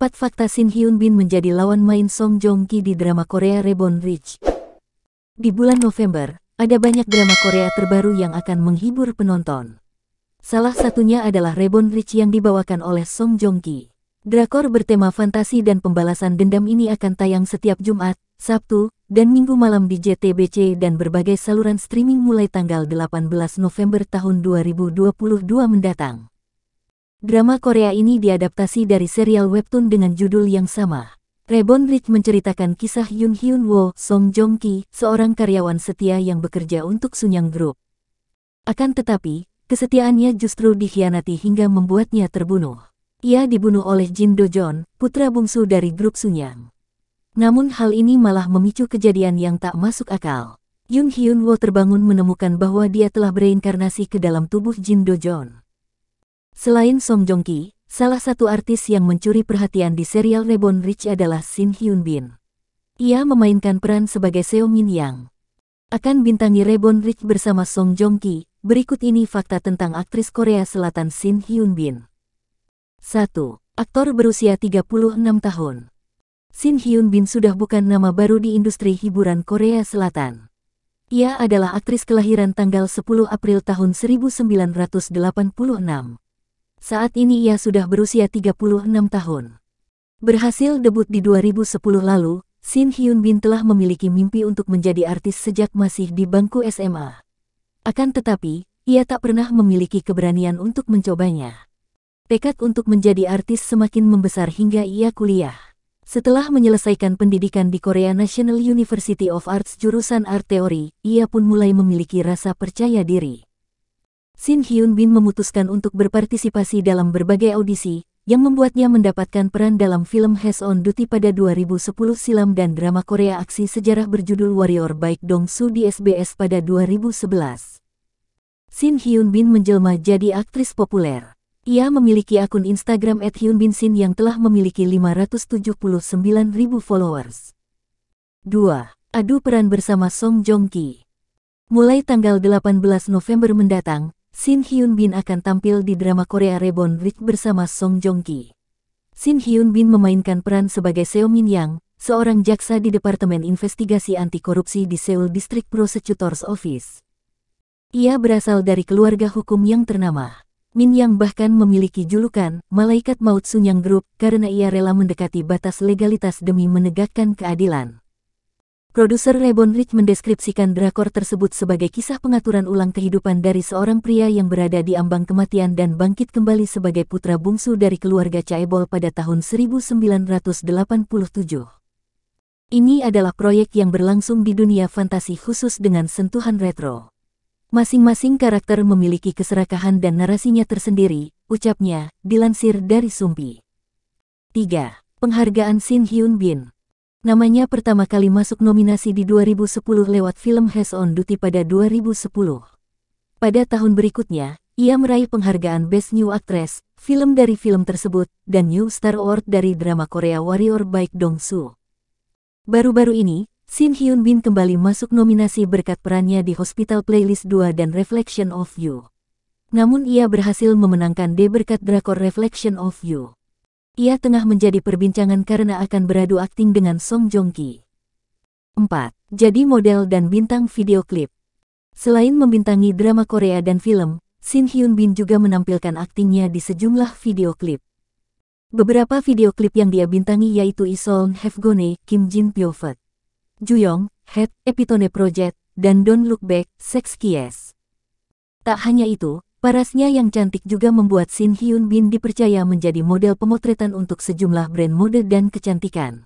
4 fakta Shin Hyun Bin menjadi lawan main Song Jong Ki di drama Korea Reborn Rich. Di bulan November, ada banyak drama Korea terbaru yang akan menghibur penonton. Salah satunya adalah Reborn Rich yang dibawakan oleh Song Jong Ki. Drakor bertema fantasi dan pembalasan dendam ini akan tayang setiap Jumat, Sabtu, dan Minggu malam di JTBC dan berbagai saluran streaming mulai tanggal 18 November tahun 2022 mendatang. Drama Korea ini diadaptasi dari serial webtoon dengan judul yang sama. Rebon Rich menceritakan kisah Yoon Hyun Wo, Song Jong Ki, seorang karyawan setia yang bekerja untuk Sunyang Group. Akan tetapi, kesetiaannya justru dikhianati hingga membuatnya terbunuh. Ia dibunuh oleh Jin Do putra bungsu dari grup Sunyang. Namun hal ini malah memicu kejadian yang tak masuk akal. Yoon Hyun Wo terbangun menemukan bahwa dia telah bereinkarnasi ke dalam tubuh Jin Do Selain Song Jong Ki, salah satu artis yang mencuri perhatian di serial Reborn Rich adalah Shin Hyun Bin. Ia memainkan peran sebagai Seo Min Yang. Akan bintangi Reborn Rich bersama Song Jong Ki, berikut ini fakta tentang aktris Korea Selatan Shin Hyun Bin. 1. Aktor berusia 36 tahun. Shin Hyun Bin sudah bukan nama baru di industri hiburan Korea Selatan. Ia adalah aktris kelahiran tanggal 10 April tahun 1986. Saat ini ia sudah berusia 36 tahun. Berhasil debut di 2010 lalu, Shin Hyun Bin telah memiliki mimpi untuk menjadi artis sejak masih di bangku SMA. Akan tetapi, ia tak pernah memiliki keberanian untuk mencobanya. Tekad untuk menjadi artis semakin membesar hingga ia kuliah. Setelah menyelesaikan pendidikan di Korea National University of Arts jurusan Art Theory, ia pun mulai memiliki rasa percaya diri. Shin Hyun Bin memutuskan untuk berpartisipasi dalam berbagai audisi, yang membuatnya mendapatkan peran dalam film Has on Duty pada 2010 silam dan drama Korea aksi sejarah berjudul Warrior Baik Dong Su di SBS pada 2011. Shin Hyun Bin menjelma jadi aktris populer. Ia memiliki akun Instagram @hyunbinsin yang telah memiliki 579 ribu followers. 2. Adu peran bersama Song Jong Ki. Mulai tanggal 18 November mendatang, Shin Hyun Bin akan tampil di drama Korea Reborn Rich bersama Song Jong Ki. Shin Hyun Bin memainkan peran sebagai Seo Min Yang, seorang jaksa di Departemen Investigasi Anti Korupsi di Seoul District Prosecutor's Office. Ia berasal dari keluarga hukum yang ternama. Min Yang bahkan memiliki julukan Malaikat Maut Sunyang Group karena ia rela mendekati batas legalitas demi menegakkan keadilan. Produser Rebon Rich mendeskripsikan drakor tersebut sebagai kisah pengaturan ulang kehidupan dari seorang pria yang berada di ambang kematian dan bangkit kembali sebagai putra bungsu dari keluarga Caebol pada tahun 1987. Ini adalah proyek yang berlangsung di dunia fantasi khusus dengan sentuhan retro. Masing-masing karakter memiliki keserakahan dan narasinya tersendiri, ucapnya, dilansir dari Sumpi. 3. Penghargaan Shin Hyun Bin Namanya pertama kali masuk nominasi di 2010 lewat film Has on Duty pada 2010. Pada tahun berikutnya, ia meraih penghargaan Best New Actress, film dari film tersebut, dan New Star Award dari drama Korea Warrior Baek Dong-soo. Baru-baru ini, Shin Hyun Bin kembali masuk nominasi berkat perannya di Hospital Playlist 2 dan Reflection of You. Namun ia berhasil memenangkan D berkat drakor Reflection of You. Ia tengah menjadi perbincangan karena akan beradu akting dengan Song Jong Ki. 4. Jadi model dan bintang video klip. Selain membintangi drama Korea dan film, Shin Hyun Bin juga menampilkan aktingnya di sejumlah video klip. Beberapa video klip yang dia bintangi yaitu Have Hefgone, Kim Jin Pyovet, Yong, Head, Epitone Project, dan Don't Look Back, Sex Kies. Tak hanya itu, Parasnya yang cantik juga membuat Shin Hyun Bin dipercaya menjadi model pemotretan untuk sejumlah brand mode dan kecantikan.